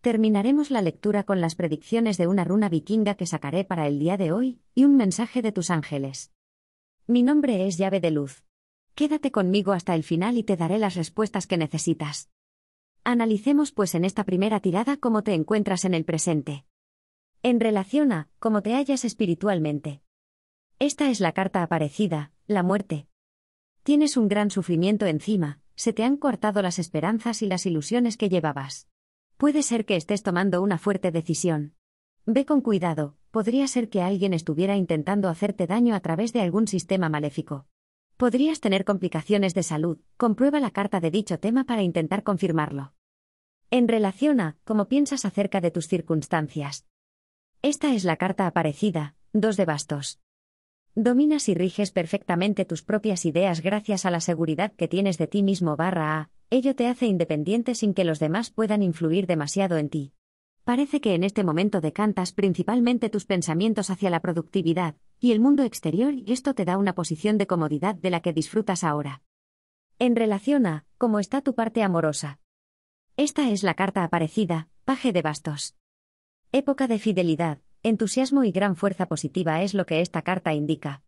Terminaremos la lectura con las predicciones de una runa vikinga que sacaré para el día de hoy, y un mensaje de tus ángeles. Mi nombre es llave de luz. Quédate conmigo hasta el final y te daré las respuestas que necesitas. Analicemos pues en esta primera tirada cómo te encuentras en el presente. En relación a cómo te hallas espiritualmente. Esta es la carta aparecida, la muerte. Tienes un gran sufrimiento encima, se te han cortado las esperanzas y las ilusiones que llevabas. Puede ser que estés tomando una fuerte decisión. Ve con cuidado, podría ser que alguien estuviera intentando hacerte daño a través de algún sistema maléfico. Podrías tener complicaciones de salud, comprueba la carta de dicho tema para intentar confirmarlo. En relación a cómo piensas acerca de tus circunstancias. Esta es la carta aparecida, dos de bastos. Dominas y riges perfectamente tus propias ideas gracias a la seguridad que tienes de ti mismo barra A, ello te hace independiente sin que los demás puedan influir demasiado en ti. Parece que en este momento decantas principalmente tus pensamientos hacia la productividad y el mundo exterior y esto te da una posición de comodidad de la que disfrutas ahora. En relación a cómo está tu parte amorosa. Esta es la carta aparecida, paje de bastos. Época de fidelidad, entusiasmo y gran fuerza positiva es lo que esta carta indica.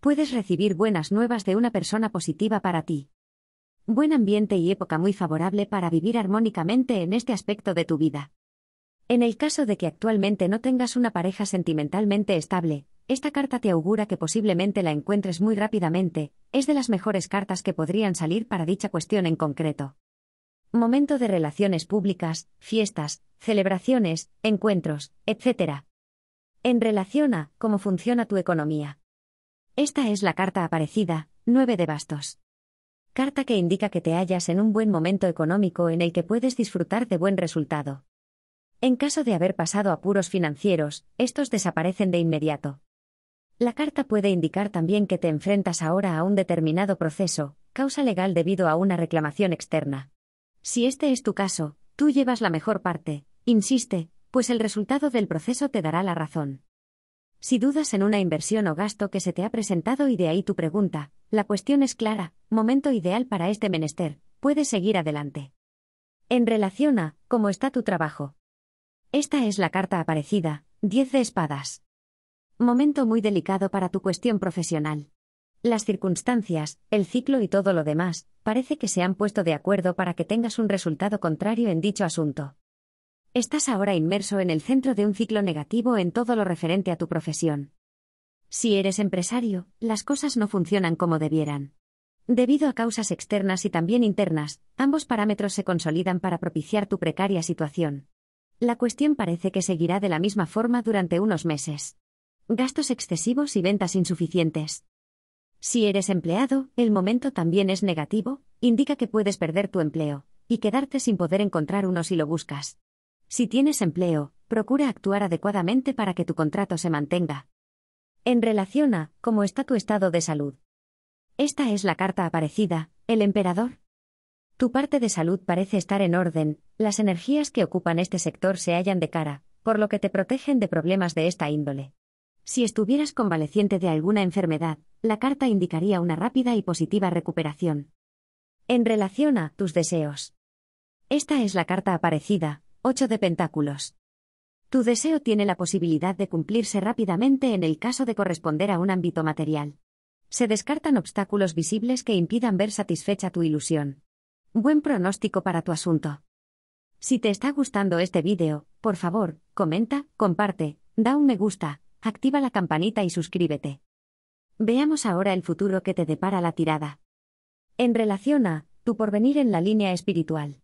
Puedes recibir buenas nuevas de una persona positiva para ti. Buen ambiente y época muy favorable para vivir armónicamente en este aspecto de tu vida. En el caso de que actualmente no tengas una pareja sentimentalmente estable, esta carta te augura que posiblemente la encuentres muy rápidamente, es de las mejores cartas que podrían salir para dicha cuestión en concreto. Momento de relaciones públicas, fiestas, celebraciones, encuentros, etc. En relación a cómo funciona tu economía. Esta es la carta aparecida, 9 de bastos. Carta que indica que te hallas en un buen momento económico en el que puedes disfrutar de buen resultado. En caso de haber pasado apuros financieros, estos desaparecen de inmediato. La carta puede indicar también que te enfrentas ahora a un determinado proceso, causa legal debido a una reclamación externa. Si este es tu caso, tú llevas la mejor parte, insiste, pues el resultado del proceso te dará la razón. Si dudas en una inversión o gasto que se te ha presentado y de ahí tu pregunta, la cuestión es clara, momento ideal para este menester, puedes seguir adelante. En relación a, ¿cómo está tu trabajo? Esta es la carta aparecida, 10 de espadas. Momento muy delicado para tu cuestión profesional. Las circunstancias, el ciclo y todo lo demás, parece que se han puesto de acuerdo para que tengas un resultado contrario en dicho asunto. Estás ahora inmerso en el centro de un ciclo negativo en todo lo referente a tu profesión. Si eres empresario, las cosas no funcionan como debieran. Debido a causas externas y también internas, ambos parámetros se consolidan para propiciar tu precaria situación. La cuestión parece que seguirá de la misma forma durante unos meses. Gastos excesivos y ventas insuficientes. Si eres empleado, el momento también es negativo, indica que puedes perder tu empleo, y quedarte sin poder encontrar uno si lo buscas. Si tienes empleo, procura actuar adecuadamente para que tu contrato se mantenga. En relación a cómo está tu estado de salud, esta es la carta aparecida, el emperador. Tu parte de salud parece estar en orden, las energías que ocupan este sector se hallan de cara, por lo que te protegen de problemas de esta índole. Si estuvieras convaleciente de alguna enfermedad, la carta indicaría una rápida y positiva recuperación. En relación a tus deseos. Esta es la carta aparecida, 8 de Pentáculos. Tu deseo tiene la posibilidad de cumplirse rápidamente en el caso de corresponder a un ámbito material. Se descartan obstáculos visibles que impidan ver satisfecha tu ilusión. Buen pronóstico para tu asunto. Si te está gustando este vídeo, por favor, comenta, comparte, da un me gusta, activa la campanita y suscríbete. Veamos ahora el futuro que te depara la tirada. En relación a, tu porvenir en la línea espiritual.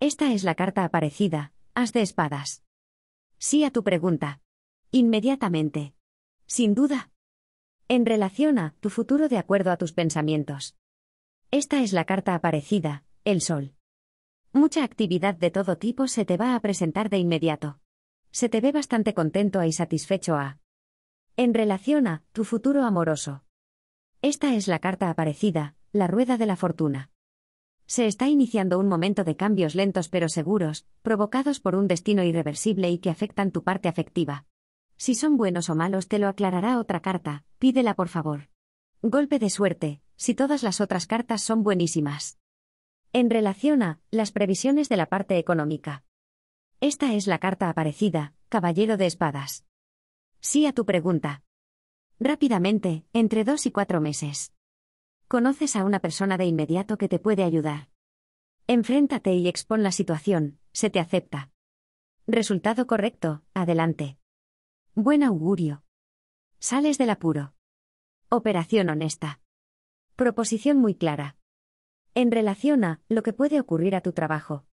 Esta es la carta aparecida, haz de espadas. Sí a tu pregunta. Inmediatamente. Sin duda en relación a tu futuro de acuerdo a tus pensamientos. Esta es la carta aparecida, el sol. Mucha actividad de todo tipo se te va a presentar de inmediato. Se te ve bastante contento y satisfecho a. En relación a tu futuro amoroso. Esta es la carta aparecida, la rueda de la fortuna. Se está iniciando un momento de cambios lentos pero seguros, provocados por un destino irreversible y que afectan tu parte afectiva. Si son buenos o malos te lo aclarará otra carta, pídela por favor. Golpe de suerte, si todas las otras cartas son buenísimas. En relación a las previsiones de la parte económica. Esta es la carta aparecida, Caballero de Espadas. Sí a tu pregunta. Rápidamente, entre dos y cuatro meses. Conoces a una persona de inmediato que te puede ayudar. Enfréntate y expón la situación, se te acepta. Resultado correcto, adelante. Buen augurio. Sales del apuro. Operación honesta. Proposición muy clara. En relación a lo que puede ocurrir a tu trabajo.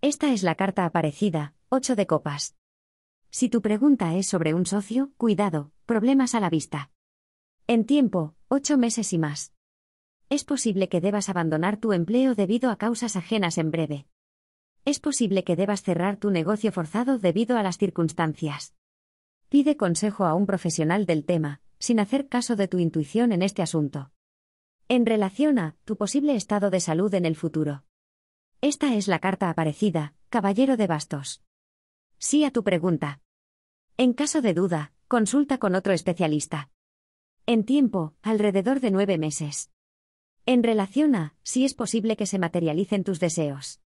Esta es la carta aparecida, 8 de copas. Si tu pregunta es sobre un socio, cuidado, problemas a la vista. En tiempo, 8 meses y más. Es posible que debas abandonar tu empleo debido a causas ajenas en breve. Es posible que debas cerrar tu negocio forzado debido a las circunstancias. Pide consejo a un profesional del tema, sin hacer caso de tu intuición en este asunto. En relación a tu posible estado de salud en el futuro. Esta es la carta aparecida, Caballero de Bastos. Sí a tu pregunta. En caso de duda, consulta con otro especialista. En tiempo, alrededor de nueve meses. En relación a si es posible que se materialicen tus deseos.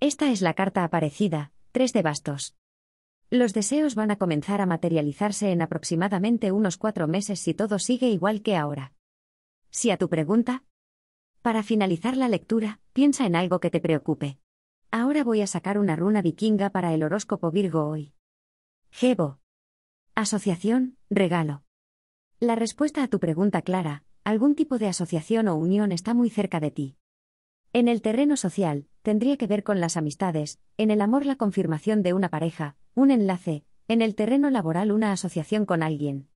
Esta es la carta aparecida, Tres de Bastos. Los deseos van a comenzar a materializarse en aproximadamente unos cuatro meses si todo sigue igual que ahora. Si a tu pregunta. Para finalizar la lectura, piensa en algo que te preocupe. Ahora voy a sacar una runa vikinga para el horóscopo Virgo hoy. Gebo. Asociación, regalo. La respuesta a tu pregunta clara, algún tipo de asociación o unión está muy cerca de ti. En el terreno social, tendría que ver con las amistades, en el amor la confirmación de una pareja, un enlace, en el terreno laboral una asociación con alguien.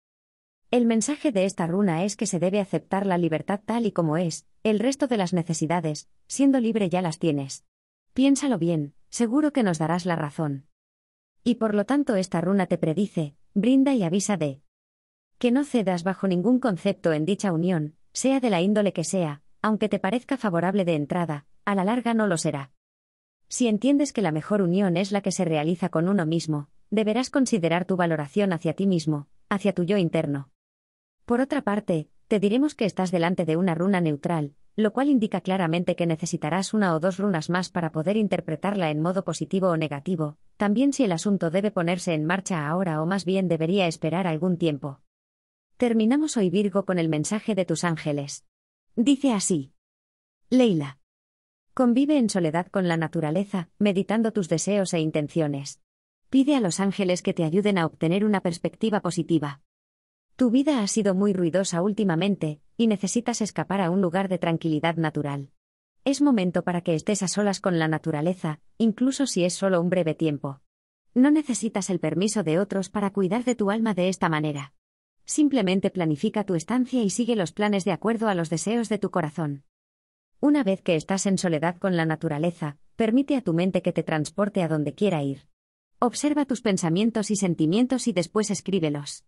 El mensaje de esta runa es que se debe aceptar la libertad tal y como es, el resto de las necesidades, siendo libre ya las tienes. Piénsalo bien, seguro que nos darás la razón. Y por lo tanto esta runa te predice, brinda y avisa de que no cedas bajo ningún concepto en dicha unión, sea de la índole que sea, aunque te parezca favorable de entrada, a la larga no lo será. Si entiendes que la mejor unión es la que se realiza con uno mismo, deberás considerar tu valoración hacia ti mismo, hacia tu yo interno. Por otra parte, te diremos que estás delante de una runa neutral, lo cual indica claramente que necesitarás una o dos runas más para poder interpretarla en modo positivo o negativo, también si el asunto debe ponerse en marcha ahora o más bien debería esperar algún tiempo. Terminamos hoy Virgo con el mensaje de tus ángeles. Dice así. Leila. Convive en soledad con la naturaleza, meditando tus deseos e intenciones. Pide a los ángeles que te ayuden a obtener una perspectiva positiva. Tu vida ha sido muy ruidosa últimamente, y necesitas escapar a un lugar de tranquilidad natural. Es momento para que estés a solas con la naturaleza, incluso si es solo un breve tiempo. No necesitas el permiso de otros para cuidar de tu alma de esta manera. Simplemente planifica tu estancia y sigue los planes de acuerdo a los deseos de tu corazón. Una vez que estás en soledad con la naturaleza, permite a tu mente que te transporte a donde quiera ir. Observa tus pensamientos y sentimientos y después escríbelos.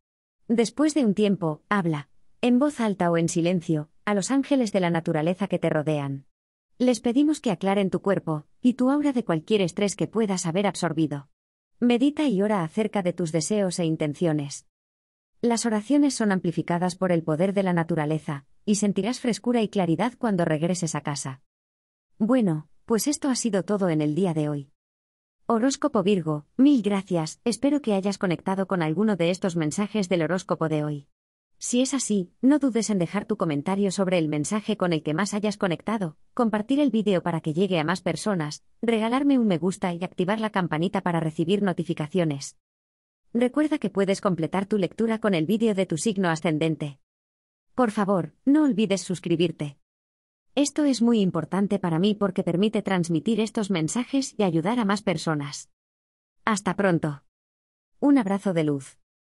Después de un tiempo, habla, en voz alta o en silencio, a los ángeles de la naturaleza que te rodean. Les pedimos que aclaren tu cuerpo y tu aura de cualquier estrés que puedas haber absorbido. Medita y ora acerca de tus deseos e intenciones. Las oraciones son amplificadas por el poder de la naturaleza, y sentirás frescura y claridad cuando regreses a casa. Bueno, pues esto ha sido todo en el día de hoy. Horóscopo Virgo, mil gracias, espero que hayas conectado con alguno de estos mensajes del horóscopo de hoy. Si es así, no dudes en dejar tu comentario sobre el mensaje con el que más hayas conectado, compartir el vídeo para que llegue a más personas, regalarme un me gusta y activar la campanita para recibir notificaciones. Recuerda que puedes completar tu lectura con el vídeo de tu signo ascendente. Por favor, no olvides suscribirte. Esto es muy importante para mí porque permite transmitir estos mensajes y ayudar a más personas. Hasta pronto. Un abrazo de luz.